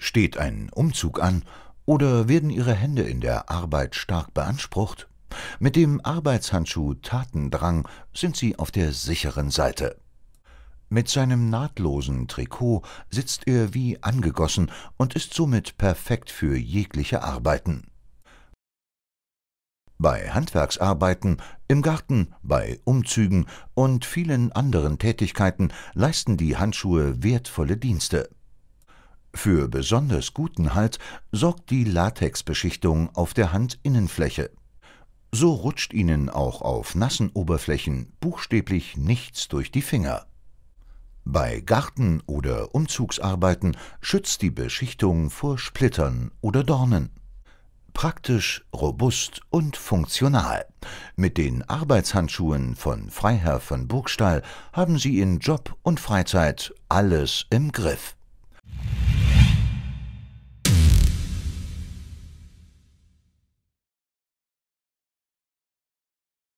Steht ein Umzug an oder werden Ihre Hände in der Arbeit stark beansprucht? Mit dem Arbeitshandschuh Tatendrang sind Sie auf der sicheren Seite. Mit seinem nahtlosen Trikot sitzt er wie angegossen und ist somit perfekt für jegliche Arbeiten. Bei Handwerksarbeiten, im Garten, bei Umzügen und vielen anderen Tätigkeiten leisten die Handschuhe wertvolle Dienste. Für besonders guten Halt sorgt die Latexbeschichtung auf der Handinnenfläche. So rutscht Ihnen auch auf nassen Oberflächen buchstäblich nichts durch die Finger. Bei Garten- oder Umzugsarbeiten schützt die Beschichtung vor Splittern oder Dornen. Praktisch, robust und funktional. Mit den Arbeitshandschuhen von Freiherr von Burgstall haben Sie in Job und Freizeit alles im Griff.